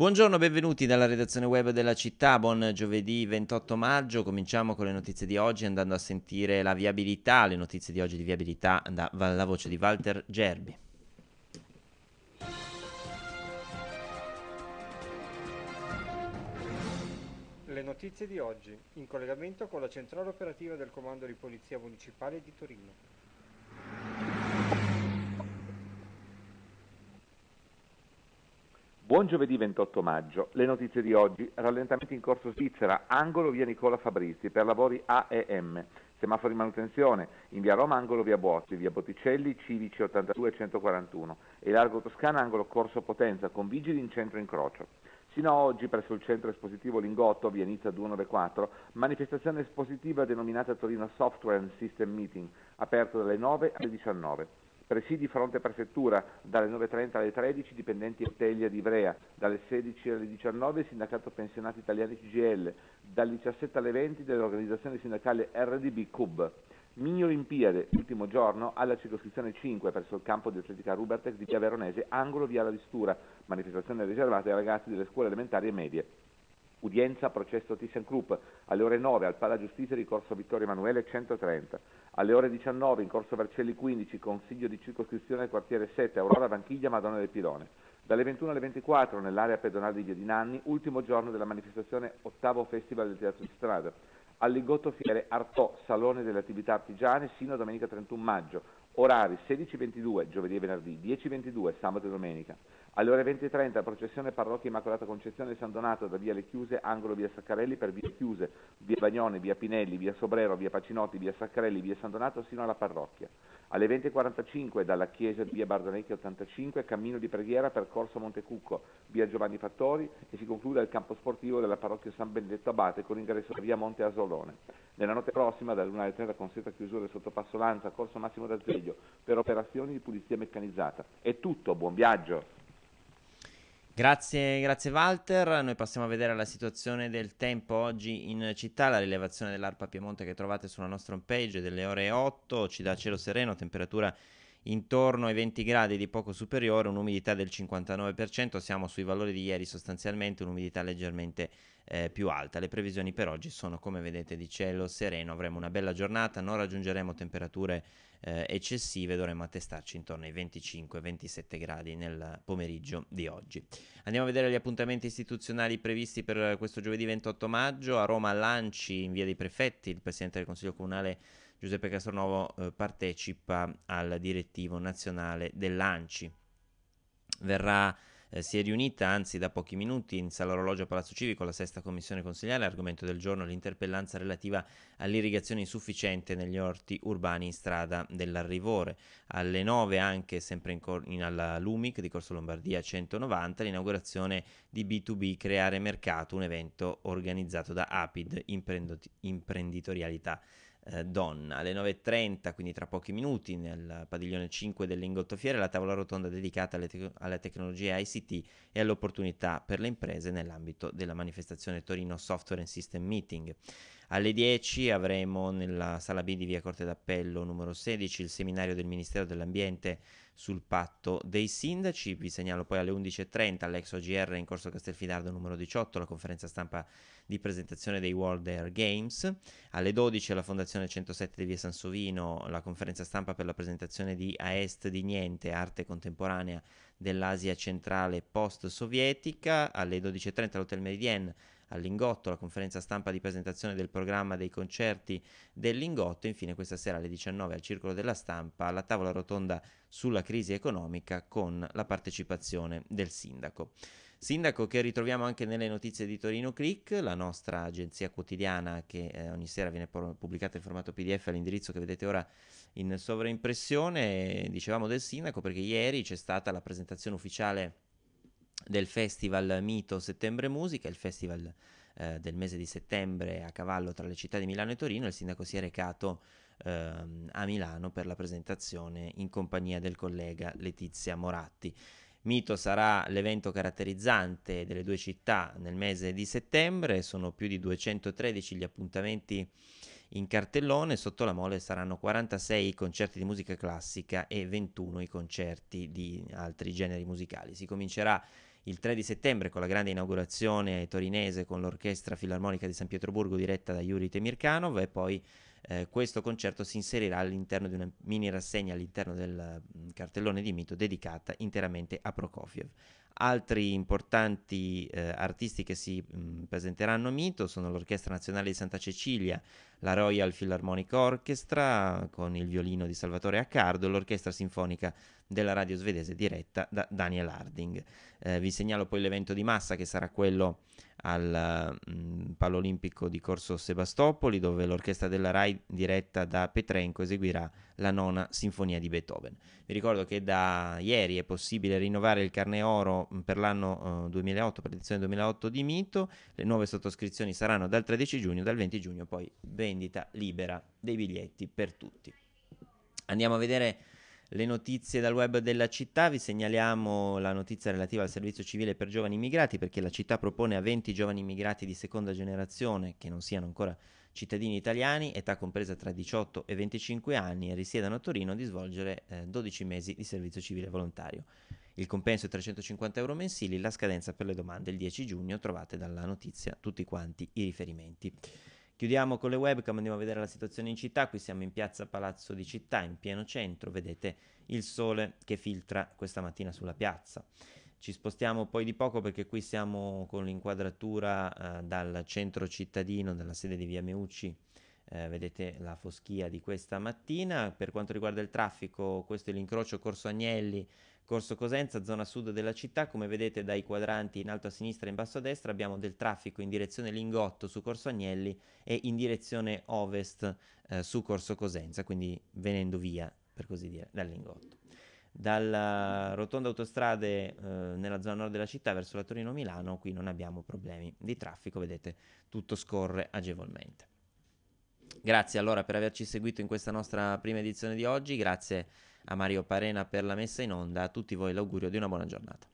Buongiorno, benvenuti dalla redazione web della città, buon giovedì 28 maggio, cominciamo con le notizie di oggi andando a sentire la viabilità, le notizie di oggi di viabilità dalla voce di Walter Gerbi. Le notizie di oggi in collegamento con la centrale operativa del Comando di Polizia Municipale di Torino. Buon giovedì 28 maggio. Le notizie di oggi. Rallentamenti in corso Svizzera, angolo via Nicola Fabrizi per lavori AEM. Semaforo di manutenzione in via Roma, angolo via Bozzi, via Botticelli, Civici 82 141 e largo Toscana, angolo Corso Potenza con vigili in centro incrocio. Sino a oggi presso il centro espositivo Lingotto, via Nizza 294, manifestazione espositiva denominata Torino Software and System Meeting, aperto dalle 9 alle 19 presidi fronte prefettura dalle 9.30 alle 13 dipendenti Estelia di Ivrea, dalle 16 alle 19 sindacato pensionati italiani CGL, dalle 17 alle 20 dell'organizzazione sindacale RDB CUB. Mini Olimpiade, ultimo giorno, alla circoscrizione 5 presso il campo di atletica Rubertex di Via Veronese, angolo Via La Vistura, manifestazione riservata ai ragazzi delle scuole elementari e medie. Udienza processo ThyssenKrupp, alle ore 9 al Pala Giustizia di Corso Vittorio Emanuele 130, alle ore 19 in Corso Vercelli 15, Consiglio di circoscrizione del quartiere 7, Aurora Vanchiglia, Madonna del Pilone. Dalle 21 alle 24 nell'area pedonale di Via di Nanni, ultimo giorno della manifestazione ottavo Festival del Teatro di Strada. All'Igotto Fiere Artò, Salone delle Attività Artigiane, sino a domenica 31 maggio. Orari 16.22 giovedì e venerdì, 10.22 sabato e domenica. Alle ore 20.30 processione parrocchia Immacolata Concezione di San Donato da via Le Chiuse, angolo via Saccarelli per via Chiuse, via Bagnone, via Pinelli, via Sobrero, via Pacinotti, via Saccarelli, via San Donato sino alla parrocchia. Alle 20.45 dalla chiesa via Bardonecchia 85 cammino di preghiera percorso Montecucco, via Giovanni Fattori e si conclude al campo sportivo della parrocchia San Benedetto Abate con ingresso via Monte Asolone. Nella notte prossima dall'1 alle 30 con setta chiusura del sottopasso Lanza, corso massimo da meglio, per operazioni di pulizia meccanizzata. È tutto, buon viaggio. Grazie, grazie Walter. Noi passiamo a vedere la situazione del tempo oggi in città, la rilevazione dell'Arpa Piemonte che trovate sulla nostra homepage delle ore 8, ci dà cielo sereno, temperatura intorno ai 20 gradi di poco superiore, un'umidità del 59%, siamo sui valori di ieri sostanzialmente, un'umidità leggermente eh, più alta. Le previsioni per oggi sono come vedete di cielo sereno, avremo una bella giornata, non raggiungeremo temperature eh, eccessive, dovremo attestarci intorno ai 25-27 gradi nel pomeriggio di oggi. Andiamo a vedere gli appuntamenti istituzionali previsti per questo giovedì 28 maggio, a Roma Lanci in via dei prefetti, il Presidente del Consiglio Comunale Giuseppe Castronovo eh, partecipa al direttivo nazionale dell'ANCI. Verrà eh, si è riunita, anzi da pochi minuti, in Sala Orologio a Palazzo Civico la sesta commissione consigliare, argomento del giorno l'interpellanza relativa all'irrigazione insufficiente negli orti urbani in strada dell'Arrivore. Alle 9 anche, sempre in, cor- in alla Lumic di Corso Lombardia 190, l'inaugurazione di B2B Creare Mercato, un evento organizzato da Apid Imprendot- Imprenditorialità eh, donna. Alle 9.30, quindi tra pochi minuti, nel padiglione 5 dell'Ingotto Fiere, la tavola rotonda dedicata alle, te- alla tecnologia ICT e alle opportunità per le imprese nell'ambito della manifestazione Torino Software and System Meeting. Alle 10 avremo nella sala B di via Corte d'Appello numero 16 il seminario del Ministero dell'Ambiente sul patto dei sindaci. Vi segnalo poi alle 11.30 all'ex OGR in corso Castelfidardo numero 18 la conferenza stampa di presentazione dei World Air Games. Alle 12 alla Fondazione 107 di via Sansovino la conferenza stampa per la presentazione di A Est di Niente, arte contemporanea dell'Asia centrale post-sovietica. Alle 12.30 all'Hotel Meridien al Lingotto, la conferenza stampa di presentazione del programma dei concerti del Lingotto, infine questa sera alle 19 al Circolo della Stampa la tavola rotonda sulla crisi economica con la partecipazione del sindaco. Sindaco che ritroviamo anche nelle notizie di Torino Click, la nostra agenzia quotidiana che eh, ogni sera viene pubblicata in formato PDF all'indirizzo che vedete ora in sovraimpressione. Dicevamo del sindaco perché ieri c'è stata la presentazione ufficiale del Festival Mito Settembre Musica, il festival eh, del mese di settembre a cavallo tra le città di Milano e Torino, il sindaco si è recato ehm, a Milano per la presentazione in compagnia del collega Letizia Moratti. Mito sarà l'evento caratterizzante delle due città nel mese di settembre, sono più di 213 gli appuntamenti in cartellone, sotto la mole saranno 46 i concerti di musica classica e 21 i concerti di altri generi musicali. Si comincerà il 3 di settembre con la grande inaugurazione torinese con l'Orchestra Filarmonica di San Pietroburgo diretta da Yuri Temirkanov e poi eh, questo concerto si inserirà all'interno di una mini rassegna all'interno del mm, cartellone di mito dedicata interamente a Prokofiev. Altri importanti eh, artisti che si mh, mm, presenteranno a Mito sono l'Orchestra Nazionale di Santa Cecilia, la Royal Philharmonic Orchestra con il violino di Salvatore Accardo, e l'Orchestra Sinfonica della radio svedese diretta da Daniel Harding. Eh, vi segnalo poi l'evento di massa che sarà quello al mm, Palo Olimpico di Corso Sebastopoli, dove l'orchestra della RAI diretta da Petrenko eseguirà la nona sinfonia di Beethoven. Vi ricordo che da ieri è possibile rinnovare il carne oro mm, per l'anno 2008, eh, per l'edizione 2008 di Mito. Le nuove sottoscrizioni saranno dal 13 giugno, dal 20 giugno poi vendita libera dei biglietti per tutti. Andiamo a vedere le notizie dal web della città, vi segnaliamo la notizia relativa al servizio civile per giovani immigrati perché la città propone a 20 giovani immigrati di seconda generazione che non siano ancora cittadini italiani, età compresa tra 18 e 25 anni e risiedano a Torino di svolgere eh, 12 mesi di servizio civile volontario. Il compenso è 350 euro mensili, la scadenza per le domande è il 10 giugno, trovate dalla notizia tutti quanti i riferimenti. Chiudiamo con le webcam, andiamo a vedere la situazione in città. Qui siamo in piazza Palazzo di Città, in pieno centro. Vedete il sole che filtra questa mattina sulla piazza. Ci spostiamo poi di poco perché qui siamo con l'inquadratura eh, dal centro cittadino, dalla sede di Via Meucci. Eh, vedete la foschia di questa mattina. Per quanto riguarda il traffico, questo è l'incrocio Corso Agnelli Corso Cosenza, zona sud della città, come vedete dai quadranti in alto a sinistra e in basso a destra abbiamo del traffico in direzione Lingotto su Corso Agnelli e in direzione ovest eh, su Corso Cosenza, quindi venendo via, per così dire, dal Lingotto. Dalla rotonda autostrade eh, nella zona nord della città verso la Torino-Milano qui non abbiamo problemi di traffico, vedete tutto scorre agevolmente. Grazie allora per averci seguito in questa nostra prima edizione di oggi, grazie a Mario Parena per la messa in onda, a tutti voi l'augurio di una buona giornata.